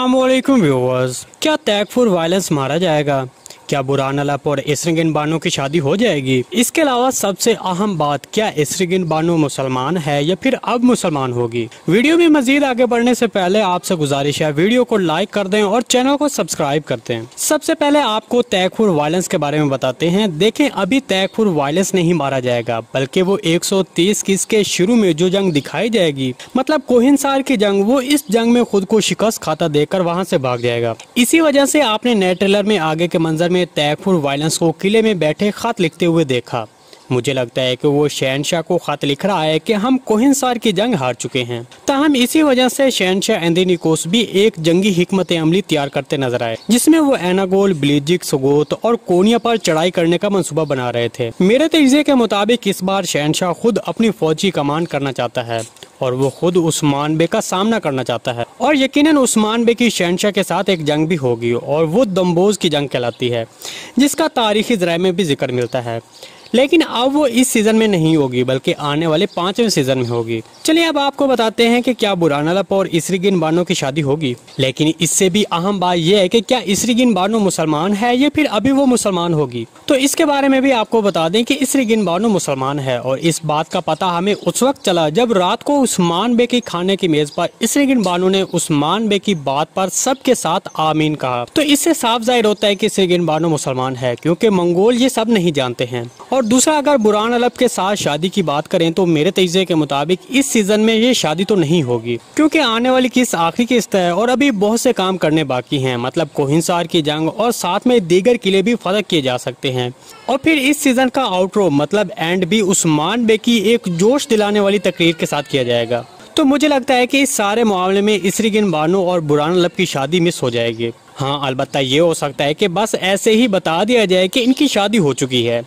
अल्लाम व्यूवर्स क्या tag for violence मारा जाएगा क्या बुरान अलाप और इसरगिन बानो की शादी हो जाएगी इसके अलावा सबसे अहम बात क्या इसरगिन बानो मुसलमान है या फिर अब मुसलमान होगी वीडियो में मजीद आगे बढ़ने से पहले आपसे गुजारिश है वीडियो को लाइक कर दें और चैनल को सब्सक्राइब करते हैं सबसे पहले आपको तयखुर वायलेंस के बारे में बताते हैं देखें अभी तयखुर वायलेंस नहीं मारा जाएगा बल्कि वो 130 किस के शुरू में जो जंग दिखाई जाएगी मतलब कोहिनसार की जंग वो इस जंग में खुद को शिकस्त खाता देकर वहाँ ऐसी भाग जाएगा इसी वजह ऐसी आपने नए ट्रेलर में आगे के मंजर में तैयपुर वायलेंस को किले में बैठे खत लिखते हुए देखा मुझे लगता है कि वो शहनशाह को खत लिख रहा है कि हम कोहिनसार की जंग हार चुके हैं ताहम इसी वजह से शहनशाह एंदिनिकोस भी एक जंगी हमत अमली तैयार करते नजर आए जिसमें वो एनागोल ब्लिजिक सगोत और कोनिया पर चढ़ाई करने का मनसूबा बना रहे थे मेरे तजे के मुताबिक इस बार शहनशाह खुद अपनी फौजी कमान करना चाहता है और वो खुद उस्मान बे का सामना करना चाहता है और यकीनन उस्मान बे की शहनशाह के साथ एक जंग भी होगी और वो दम्बोज की जंग कहलाती है जिसका तारीखी जराये में भी जिक्र मिलता है लेकिन अब वो इस सीज़न में नहीं होगी बल्कि आने वाले पाँचवें सीज़न में होगी चलिए अब आपको बताते हैं कि क्या बुराना लप और इसरी गिन बानो की शादी होगी लेकिन इससे भी अहम बात यह है कि क्या इसरी गिन बानो मुसलमान है या फिर अभी वो मुसलमान होगी तो इसके बारे में भी आपको बता दें कि इसरी गिन बानो मुसलमान है और इस बात का पता हमें उस वक्त चला जब रात को उस्मान बे की खाने की मेज पर इसरी गिन बानो ने उस्मान बे की बात पर सबके साथ आमीन कहा तो इससे साफ जाहिर होता है कि इसरी गिन बानो मुसलमान है क्योंकि मंगोल ये सब नहीं जानते हैं और और दूसरा अगर बुरान अलब के साथ शादी की बात करें तो मेरे तजे के मुताबिक इस सीजन में ये शादी तो नहीं होगी क्योंकि आने वाली किस्त आखिरी किस्त है और अभी बहुत से काम करने बाकी हैं मतलब कोहिंसार की जंग और साथ में दीगर किले भी फर्क किए जा सकते हैं और फिर इस सीजन का आउटरो मतलब एंड भी उस्मान बे की एक जोश दिलाने वाली तकरीर के साथ किया जाएगा तो मुझे लगता है कि इस सारे मामले में इसरी गिन बानो और बुरान अलब की शादी मिस हो जाएगी हाँ अलबत्ता ये हो सकता है कि बस ऐसे ही बता दिया जाए कि इनकी शादी हो चुकी है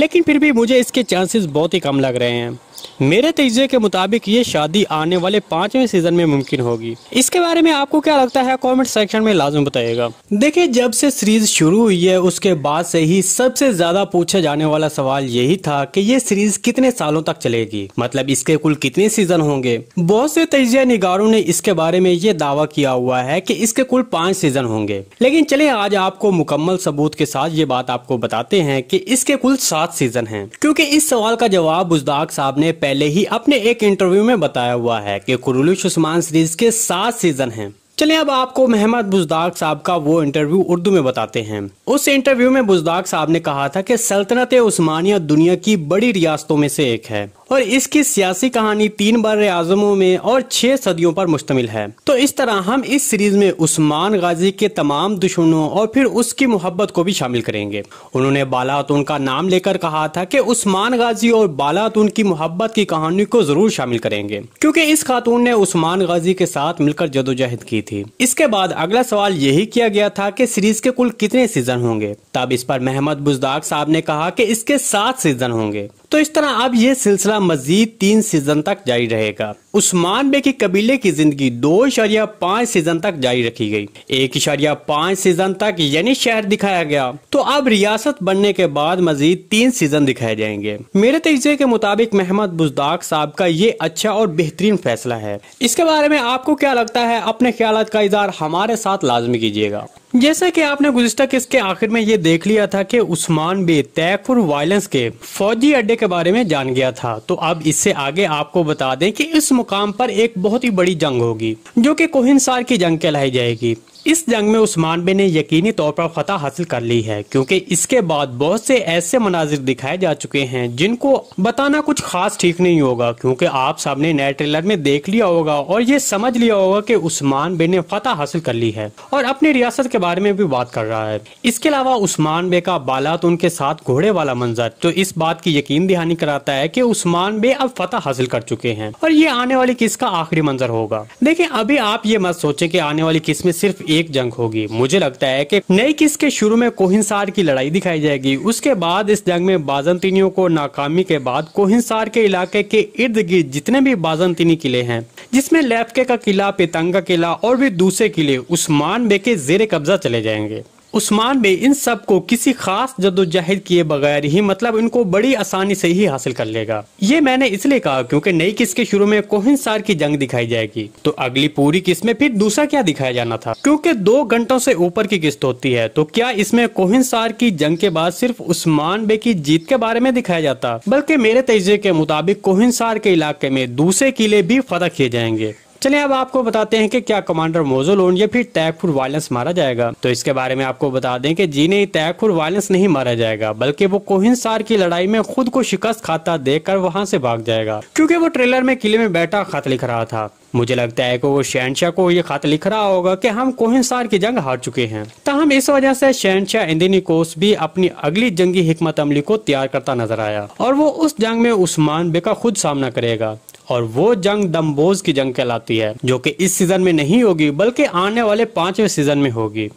लेकिन फिर भी मुझे इसके चांसेस बहुत ही कम लग रहे हैं मेरे तजे के मुताबिक ये शादी आने वाले पांचवें सीजन में मुमकिन होगी इसके बारे में आपको क्या लगता है कमेंट सेक्शन में लाजम बताएगा देखिए जब से सीरीज शुरू हुई है उसके बाद से ही सबसे ज्यादा पूछा जाने वाला सवाल यही था कि ये सीरीज कितने सालों तक चलेगी मतलब इसके कुल कितने सीजन होंगे बहुत से तजिया निगारों ने इसके बारे में ये दावा किया हुआ है की इसके कुल पाँच सीजन होंगे लेकिन चले आज आपको मुकम्मल सबूत के साथ ये बात आपको बताते हैं की इसके कुल सात सीजन है क्यूँकी इस सवाल का जवाब बुजदाग साहब ने ने पहले ही अपने एक इंटरव्यू में बताया हुआ है कि कुरुलू सुषमान सीरीज के सात सीजन हैं चलिए अब आपको मेहमद बुजदाग साहब का वो इंटरव्यू उर्दू में बताते हैं उस इंटरव्यू में बुजदाग साहब ने कहा था कि सल्तनत उस्मानिया दुनिया की बड़ी रियासतों में से एक है और इसकी सियासी कहानी तीन बर आजमों में और छह सदियों पर मुश्तमिल है तो इस तरह हम इस सीरीज में उस्मान गाजी के तमाम दुश्मनों और फिर उसकी मोहब्बत को भी शामिल करेंगे उन्होंने बालातून का नाम लेकर कहा था कि उस्मान गाजी और बालातून की मोहब्बत की कहानी को जरूर शामिल करेंगे क्योंकि इस खातून ने उस्मान गाजी के साथ मिलकर जदोजहद की थी इसके बाद अगला सवाल यही किया गया था कि सीरीज के कुल कितने सीजन होंगे तब इस पर मेहमद बुजदाग साहब ने कहा कि इसके सात सीजन होंगे तो इस तरह अब यह सिलसिला मजीद तीन सीजन तक जारी रहेगा उस्मान बे के कबीले की जिंदगी दो इशारिया पाँच सीजन तक जारी रखी गई एक इशारिया पाँच सीजन तक यानी शहर दिखाया गया तो अब रियासत बनने के बाद मजीद तीन सीजन दिखाए जाएंगे मेरे तजे के मुताबिक मेहमद बुजदाक साहब का ये अच्छा और बेहतरीन फैसला है इसके बारे में आपको क्या लगता है अपने ख्याल का इजहार हमारे साथ लाजमी कीजिएगा जैसा कि आपने गुजशत केस के आखिर में ये देख लिया था कि उस्मान बे तैकुर वायलेंस के फौजी अड्डे के बारे में जान गया था तो अब इससे आगे आपको बता दें कि इस मुकाम पर एक बहुत ही बड़ी जंग होगी जो कि कोहिनसार की जंग कहलाई जाएगी इस जंग में उस्मान बे ने यकीनी तौर पर फतह हासिल कर ली है क्योंकि इसके बाद बहुत से ऐसे मनाजिर दिखाए जा चुके हैं जिनको बताना कुछ खास ठीक नहीं होगा क्योंकि आप सबने नए ट्रेलर में देख लिया होगा और ये समझ लिया होगा कि उस्मान बे ने फतह हासिल कर ली है और अपनी रियासत के बारे में भी बात कर रहा है इसके अलावा उस्मान बे का तो उनके साथ घोड़े वाला मंजर जो इस बात की यकीन दहानी कराता है की उस्मान बे अब फतह हासिल कर चुके हैं और ये आने वाली किस्त का आखिरी मंजर होगा देखिये अभी आप ये मत सोचे की आने वाली किस्त में सिर्फ एक जंग होगी मुझे लगता है कि नई किस के शुरू में कोहिंसार की लड़ाई दिखाई जाएगी उसके बाद इस जंग में बाजंतीनियों को नाकामी के बाद कोहिंसार के इलाके के इर्द गिर्द जितने भी बाजंतीनी किले हैं जिसमें लेपके का किला पेतंगा किला और भी दूसरे किले उस्मान बे के जेर कब्जा चले जाएंगे उस्मान ने इन सब को किसी खास जद्दोजहद किए बगैर ही मतलब इनको बड़ी आसानी से ही हासिल कर लेगा ये मैंने इसलिए कहा क्योंकि नई किस्त के शुरू में कोहिनसार की जंग दिखाई जाएगी तो अगली पूरी किस्त में फिर दूसरा क्या दिखाया जाना था क्योंकि दो घंटों से ऊपर की किस्त होती है तो क्या इसमें कोहिनसार की जंग के बाद सिर्फ उस्मान बे की जीत के बारे में दिखाया जाता बल्कि मेरे तजे के मुताबिक कोहिनसार के इलाके में दूसरे किले भी फतह किए जाएंगे चलिए अब आपको बताते हैं कि क्या कमांडर मोजोलोन या फिर तैगपुर वायलेंस मारा जाएगा तो इसके बारे में आपको बता दें कि जी नहीं तैगपुर वायलेंस नहीं मारा जाएगा बल्कि वो कोहिनसार की लड़ाई में खुद को शिकस्त खाता कर वहाँ से भाग जाएगा क्योंकि वो ट्रेलर में किले में बैठा खत लिख रहा था मुझे लगता है कि वो शहनशाह को ये खत लिख रहा होगा कि हम कोहिनसार की जंग हार चुके हैं तहम इस वजह से शहनशाह इंदिनी कोस भी अपनी अगली जंगी हिकमत अमली को तैयार करता नजर आया और वो उस जंग में उस्मान बे का खुद सामना करेगा और वो जंग दम्बोज की जंग कहलाती है जो कि इस सीजन में नहीं होगी बल्कि आने वाले पांचवें सीजन में होगी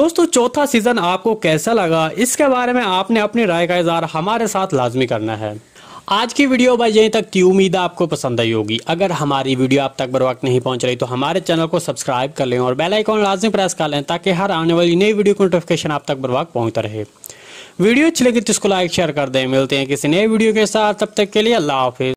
दोस्तों चौथा सीजन आपको कैसा लगा इसके बारे में आपने अपनी राय का इजहार हमारे साथ लाजमी करना है आज की वीडियो भाई यहीं तक की उम्मीद आपको पसंद आई होगी अगर हमारी वीडियो आप तक बर वक्त नहीं पहुंच रही तो हमारे चैनल को सब्सक्राइब कर लें और बेल आइकॉन लाजमी प्रेस कर लें ताकि हर आने वाली नई वीडियो की नोटिफिकेशन आप तक बर वक्त पहुँचता रहे वीडियो अच्छी लगी तो इसको लाइक शेयर कर दें मिलते हैं किसी नए वीडियो के साथ तब तक के लिए अल्लाह हाफिज़